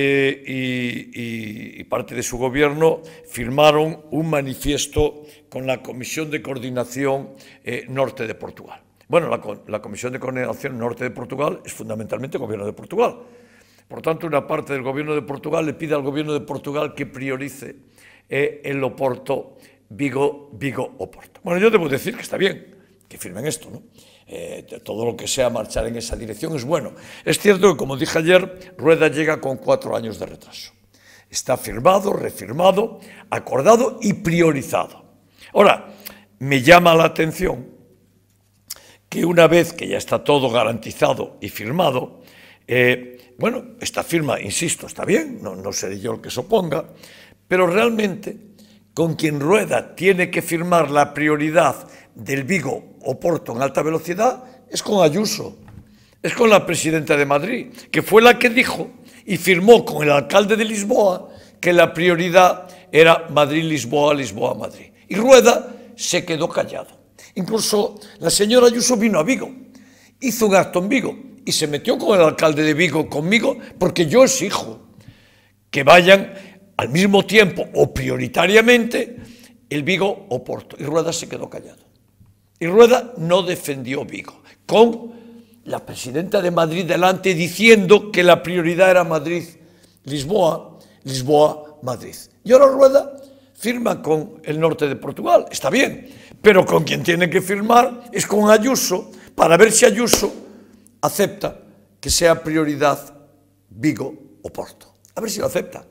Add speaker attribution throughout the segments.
Speaker 1: Eh, y, parte de su gobierno firmaron un manifiesto con la Comisión de Coordinación eh, Norte de Portugal. Bueno, la, Comisión de Coordinación Norte de Portugal es fundamentalmente el Gobierno de Portugal. Por tanto, una parte del Gobierno de Portugal le pide al Gobierno de Portugal que priorice eh, el Oporto, Vigo, Vigo, Oporto. Bueno, yo debo decir que está bien que firmen esto. ¿no? Eh, todo lo que sea marchar en esa dirección es bueno. Es cierto que, como dije ayer, Rueda llega con cuatro años de retraso. Está firmado, refirmado, acordado y priorizado. Ahora, me llama la atención que una vez que ya está todo garantizado y firmado, eh, bueno, esta firma, insisto, está bien, no, no seré yo el que se oponga, pero realmente con quien Rueda tiene que firmar la prioridad del Vigo o Porto en alta velocidad es con Ayuso, es con la presidenta de Madrid, que fue la que dijo y firmó con el alcalde de Lisboa que la prioridad era Madrid-Lisboa, Lisboa-Madrid. Y Rueda se quedó callado. Incluso la señora Ayuso vino a Vigo, hizo un acto en Vigo y se metió con el alcalde de Vigo conmigo porque yo exijo que vayan al mismo tiempo o prioritariamente el Vigo o Porto. Y Rueda se quedó callado. Y Rueda no defendió Vigo, con la presidenta de Madrid delante diciendo que la prioridad era Madrid-Lisboa, Lisboa-Madrid. Y ahora Rueda firma con el norte de Portugal, está bien, pero con quien tiene que firmar es con Ayuso, para ver si Ayuso acepta que sea prioridad Vigo o Porto. A ver si lo acepta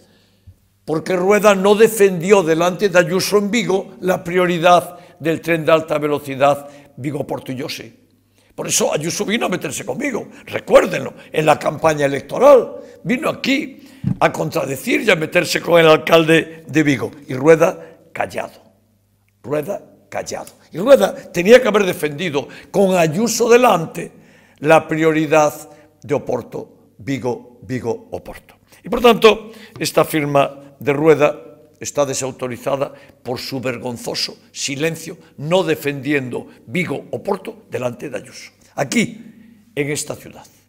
Speaker 1: porque Rueda no defendió delante de Ayuso en Vigo la prioridad del tren de alta velocidad vigo sí. Por eso Ayuso vino a meterse conmigo, recuérdenlo, en la campaña electoral. Vino aquí a contradecir y a meterse con el alcalde de Vigo. Y Rueda callado. Rueda callado. Y Rueda tenía que haber defendido con Ayuso delante la prioridad de Oporto, Vigo, Vigo, Oporto. Y por tanto, esta firma de Rueda está desautorizada por su vergonzoso silencio no defendiendo Vigo o Porto delante de Ayuso, aquí en esta ciudad.